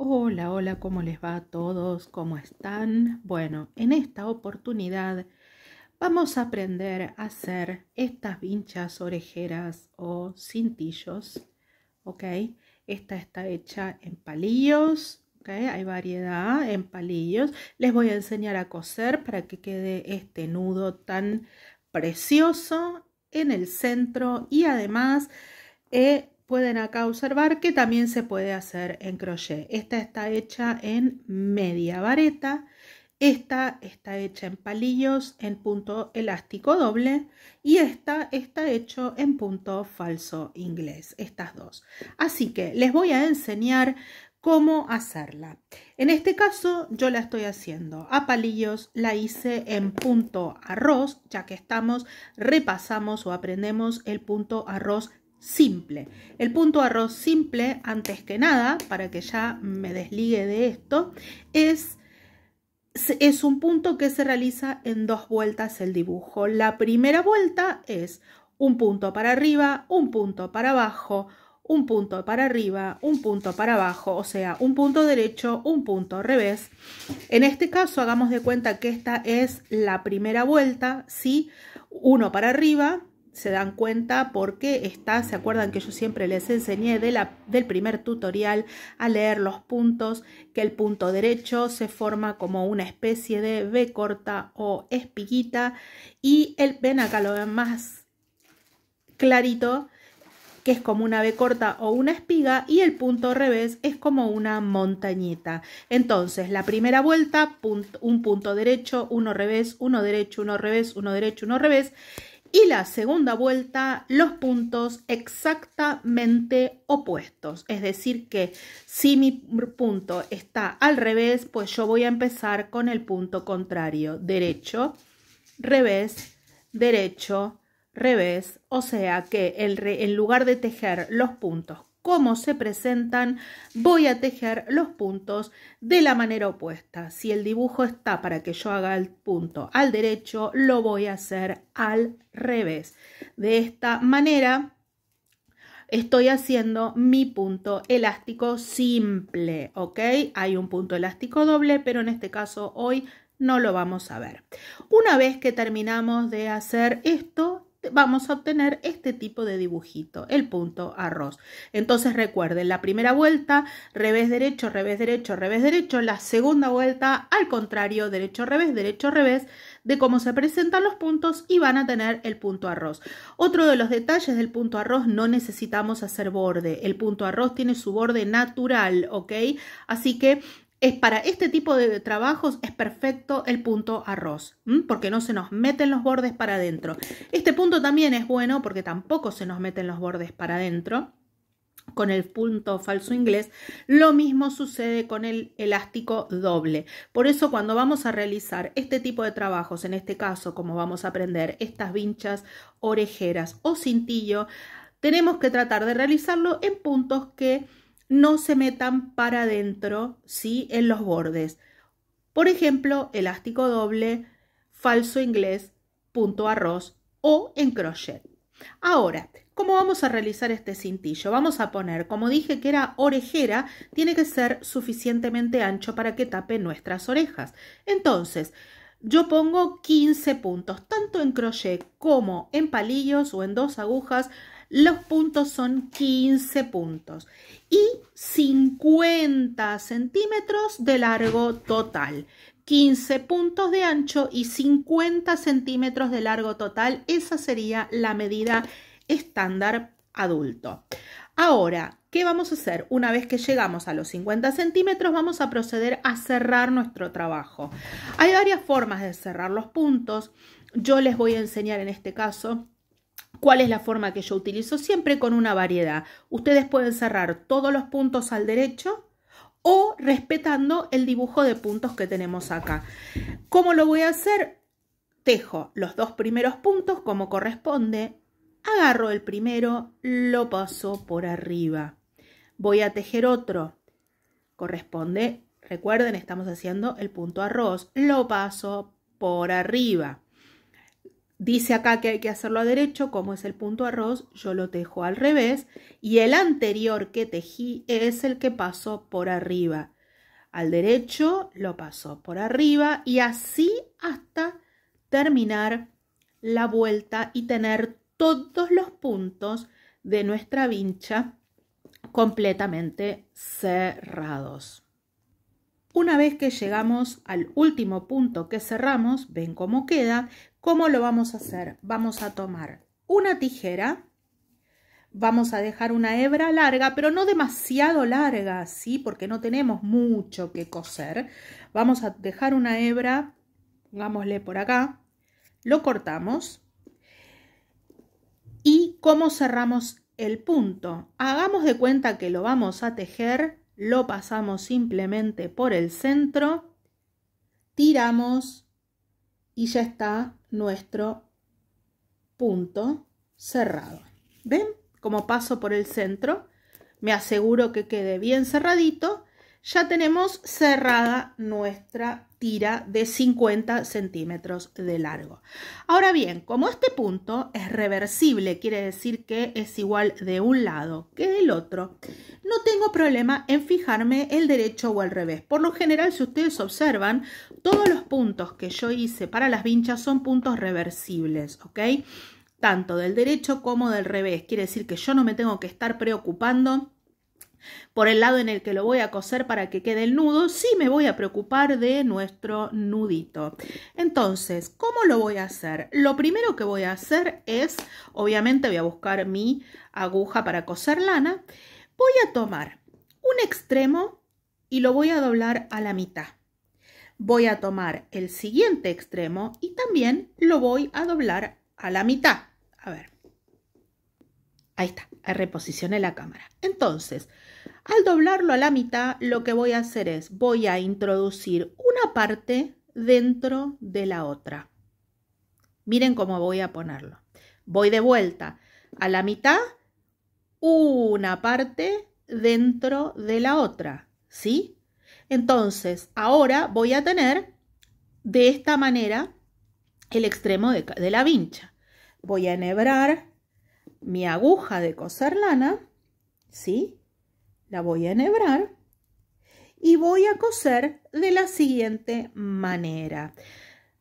Hola, hola, ¿cómo les va a todos? ¿Cómo están? Bueno, en esta oportunidad vamos a aprender a hacer estas vinchas orejeras o cintillos, ¿ok? Esta está hecha en palillos, ¿ok? Hay variedad en palillos. Les voy a enseñar a coser para que quede este nudo tan precioso en el centro y además... Eh, pueden acá observar que también se puede hacer en crochet. Esta está hecha en media vareta, esta está hecha en palillos en punto elástico doble y esta está hecha en punto falso inglés, estas dos. Así que les voy a enseñar cómo hacerla. En este caso yo la estoy haciendo a palillos, la hice en punto arroz, ya que estamos, repasamos o aprendemos el punto arroz simple. El punto arroz simple, antes que nada, para que ya me desligue de esto, es, es un punto que se realiza en dos vueltas el dibujo. La primera vuelta es un punto para arriba, un punto para abajo, un punto para arriba, un punto para abajo, o sea, un punto derecho, un punto revés. En este caso, hagamos de cuenta que esta es la primera vuelta, ¿sí? Uno para arriba, se dan cuenta porque está, se acuerdan que yo siempre les enseñé del primer tutorial a leer los puntos, que el punto derecho se forma como una especie de B corta o espiguita y el, ven acá lo ven más clarito, que es como una B corta o una espiga, y el punto revés es como una montañita. Entonces, la primera vuelta, un punto derecho, uno revés, uno derecho, uno revés, uno derecho, uno revés, y la segunda vuelta los puntos exactamente opuestos. Es decir, que si mi punto está al revés, pues yo voy a empezar con el punto contrario. Derecho, revés, derecho, revés. O sea que en lugar de tejer los puntos cómo se presentan, voy a tejer los puntos de la manera opuesta. Si el dibujo está para que yo haga el punto al derecho, lo voy a hacer al revés. De esta manera estoy haciendo mi punto elástico simple, ¿ok? Hay un punto elástico doble, pero en este caso hoy no lo vamos a ver. Una vez que terminamos de hacer esto, este, vamos a obtener este tipo de dibujito, el punto arroz. Entonces recuerden, la primera vuelta, revés derecho, revés derecho, revés derecho, la segunda vuelta, al contrario, derecho, revés, derecho, revés, de cómo se presentan los puntos y van a tener el punto arroz. Otro de los detalles del punto arroz, no necesitamos hacer borde, el punto arroz tiene su borde natural, ¿ok? Así que es para este tipo de trabajos es perfecto el punto arroz, porque no se nos meten los bordes para adentro. Este punto también es bueno porque tampoco se nos meten los bordes para adentro con el punto falso inglés, lo mismo sucede con el elástico doble. Por eso cuando vamos a realizar este tipo de trabajos, en este caso como vamos a aprender estas vinchas orejeras o cintillo, tenemos que tratar de realizarlo en puntos que no se metan para adentro, ¿sí? En los bordes. Por ejemplo, elástico doble, falso inglés, punto arroz o en crochet. Ahora, ¿cómo vamos a realizar este cintillo? Vamos a poner, como dije que era orejera, tiene que ser suficientemente ancho para que tape nuestras orejas. Entonces, yo pongo 15 puntos, tanto en crochet como en palillos o en dos agujas, los puntos son 15 puntos y 50 centímetros de largo total. 15 puntos de ancho y 50 centímetros de largo total. Esa sería la medida estándar adulto. Ahora, ¿qué vamos a hacer? Una vez que llegamos a los 50 centímetros, vamos a proceder a cerrar nuestro trabajo. Hay varias formas de cerrar los puntos. Yo les voy a enseñar en este caso ¿Cuál es la forma que yo utilizo? Siempre con una variedad. Ustedes pueden cerrar todos los puntos al derecho o respetando el dibujo de puntos que tenemos acá. ¿Cómo lo voy a hacer? Tejo los dos primeros puntos como corresponde, agarro el primero, lo paso por arriba. Voy a tejer otro. Corresponde, recuerden, estamos haciendo el punto arroz. Lo paso por arriba. Dice acá que hay que hacerlo a derecho, como es el punto arroz, yo lo tejo al revés y el anterior que tejí es el que pasó por arriba. Al derecho lo pasó por arriba y así hasta terminar la vuelta y tener todos los puntos de nuestra vincha completamente cerrados. Una vez que llegamos al último punto que cerramos, ven cómo queda, ¿Cómo lo vamos a hacer? Vamos a tomar una tijera, vamos a dejar una hebra larga, pero no demasiado larga, ¿sí? Porque no tenemos mucho que coser. Vamos a dejar una hebra, pongámosle por acá, lo cortamos. ¿Y cómo cerramos el punto? Hagamos de cuenta que lo vamos a tejer, lo pasamos simplemente por el centro, tiramos y ya está nuestro punto cerrado. ¿Ven? Como paso por el centro, me aseguro que quede bien cerradito ya tenemos cerrada nuestra tira de 50 centímetros de largo. Ahora bien, como este punto es reversible, quiere decir que es igual de un lado que del otro, no tengo problema en fijarme el derecho o el revés. Por lo general, si ustedes observan, todos los puntos que yo hice para las vinchas son puntos reversibles, ¿ok? Tanto del derecho como del revés. Quiere decir que yo no me tengo que estar preocupando por el lado en el que lo voy a coser para que quede el nudo, sí me voy a preocupar de nuestro nudito. Entonces, ¿cómo lo voy a hacer? Lo primero que voy a hacer es, obviamente voy a buscar mi aguja para coser lana. Voy a tomar un extremo y lo voy a doblar a la mitad. Voy a tomar el siguiente extremo y también lo voy a doblar a la mitad. A ver, Ahí está, reposicioné la cámara. Entonces, al doblarlo a la mitad, lo que voy a hacer es, voy a introducir una parte dentro de la otra. Miren cómo voy a ponerlo. Voy de vuelta a la mitad, una parte dentro de la otra, ¿sí? Entonces, ahora voy a tener de esta manera el extremo de, la vincha. Voy a enhebrar mi aguja de coser lana, ¿sí? La voy a enhebrar y voy a coser de la siguiente manera.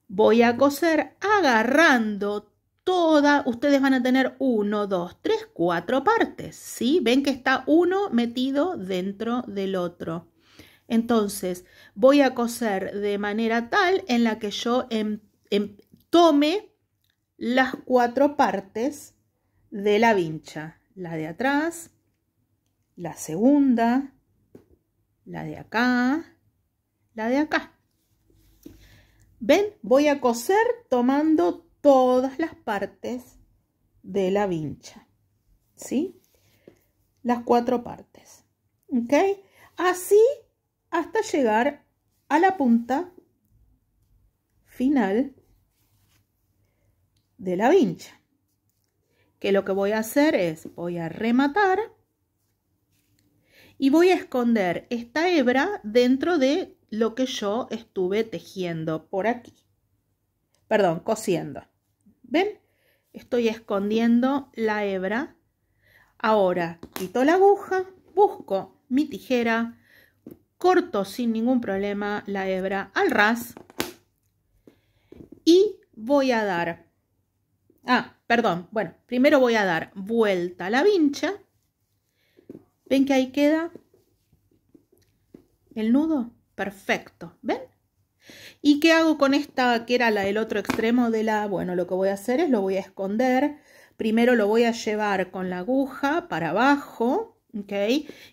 Voy a coser agarrando toda, ustedes van a tener uno, dos, tres, cuatro partes, ¿sí? Ven que está uno metido dentro del otro. Entonces, voy a coser de manera tal en la que yo em, em, tome las cuatro partes de la vincha. La de atrás, la segunda, la de acá, la de acá. ¿Ven? Voy a coser tomando todas las partes de la vincha. ¿Sí? Las cuatro partes. ¿Ok? Así hasta llegar a la punta final de la vincha que lo que voy a hacer es, voy a rematar y voy a esconder esta hebra dentro de lo que yo estuve tejiendo por aquí. Perdón, cosiendo. ¿Ven? Estoy escondiendo la hebra. Ahora quito la aguja, busco mi tijera, corto sin ningún problema la hebra al ras y voy a dar... Ah, Perdón, bueno, primero voy a dar vuelta a la vincha. ¿Ven que ahí queda el nudo? Perfecto, ¿ven? ¿Y qué hago con esta que era la, el otro extremo de la? Bueno, lo que voy a hacer es lo voy a esconder. Primero lo voy a llevar con la aguja para abajo, ¿ok?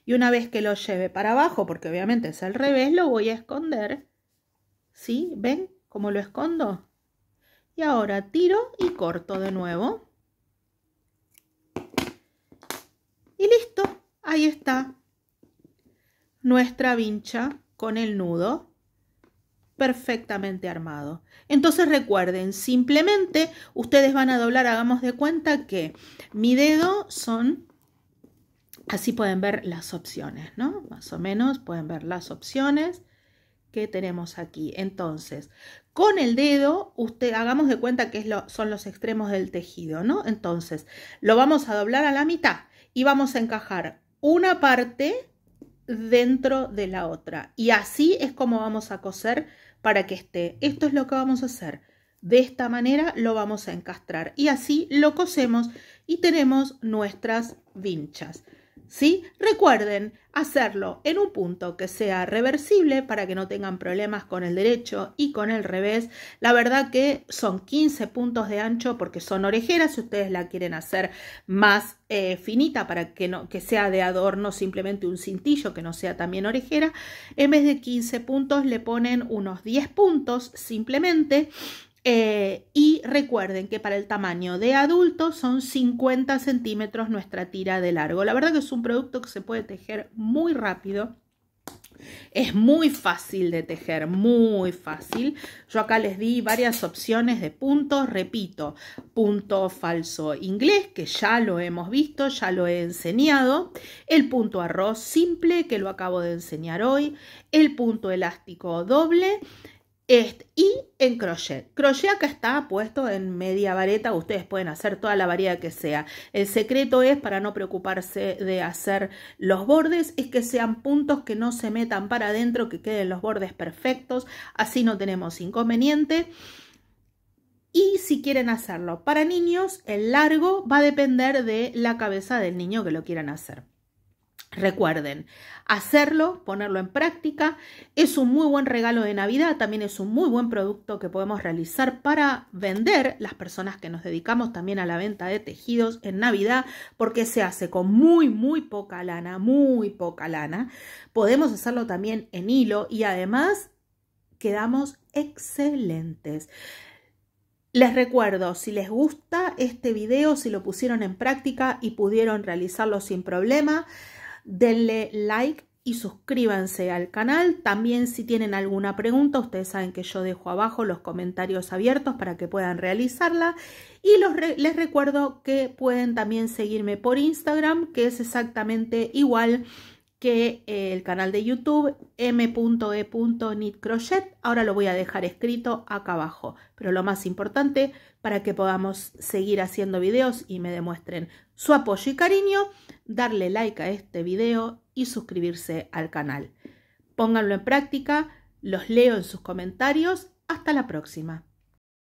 Y una vez que lo lleve para abajo, porque obviamente es al revés, lo voy a esconder. ¿Sí? ¿Ven cómo lo escondo? Y ahora tiro y corto de nuevo. Y listo, ahí está nuestra vincha con el nudo perfectamente armado. Entonces recuerden, simplemente ustedes van a doblar, hagamos de cuenta que mi dedo son, así pueden ver las opciones, ¿no? Más o menos pueden ver las opciones que tenemos aquí. Entonces, con el dedo, usted, hagamos de cuenta que son los extremos del tejido, ¿no? Entonces, lo vamos a doblar a la mitad y vamos a encajar una parte dentro de la otra. Y así es como vamos a coser para que esté. Esto es lo que vamos a hacer. De esta manera lo vamos a encastrar y así lo cosemos y tenemos nuestras vinchas. ¿Sí? Recuerden hacerlo en un punto que sea reversible para que no tengan problemas con el derecho y con el revés. La verdad que son 15 puntos de ancho porque son orejeras. Si ustedes la quieren hacer más eh, finita para que, no, que sea de adorno simplemente un cintillo que no sea también orejera, en vez de 15 puntos le ponen unos 10 puntos simplemente. Eh, y recuerden que para el tamaño de adulto son 50 centímetros nuestra tira de largo. La verdad que es un producto que se puede tejer muy rápido. Es muy fácil de tejer, muy fácil. Yo acá les di varias opciones de puntos, repito, punto falso inglés, que ya lo hemos visto, ya lo he enseñado, el punto arroz simple, que lo acabo de enseñar hoy, el punto elástico doble, y en crochet. Crochet acá está puesto en media vareta, ustedes pueden hacer toda la variedad que sea. El secreto es, para no preocuparse de hacer los bordes, es que sean puntos que no se metan para adentro, que queden los bordes perfectos, así no tenemos inconveniente. Y si quieren hacerlo para niños, el largo va a depender de la cabeza del niño que lo quieran hacer. Recuerden, hacerlo, ponerlo en práctica, es un muy buen regalo de Navidad, también es un muy buen producto que podemos realizar para vender las personas que nos dedicamos también a la venta de tejidos en Navidad, porque se hace con muy, muy poca lana, muy poca lana. Podemos hacerlo también en hilo y además quedamos excelentes. Les recuerdo, si les gusta este video, si lo pusieron en práctica y pudieron realizarlo sin problema, denle like y suscríbanse al canal. También si tienen alguna pregunta, ustedes saben que yo dejo abajo los comentarios abiertos para que puedan realizarla. Y les recuerdo que pueden también seguirme por Instagram, que es exactamente igual que eh, el canal de YouTube e crochet Ahora lo voy a dejar escrito acá abajo, pero lo más importante para que podamos seguir haciendo videos y me demuestren su apoyo y cariño, darle like a este video y suscribirse al canal. Pónganlo en práctica, los leo en sus comentarios. Hasta la próxima.